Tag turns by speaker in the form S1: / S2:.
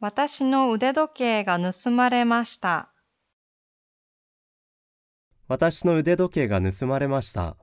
S1: 私の腕時計が盗まれました。
S2: 私の腕時計が盗まれました。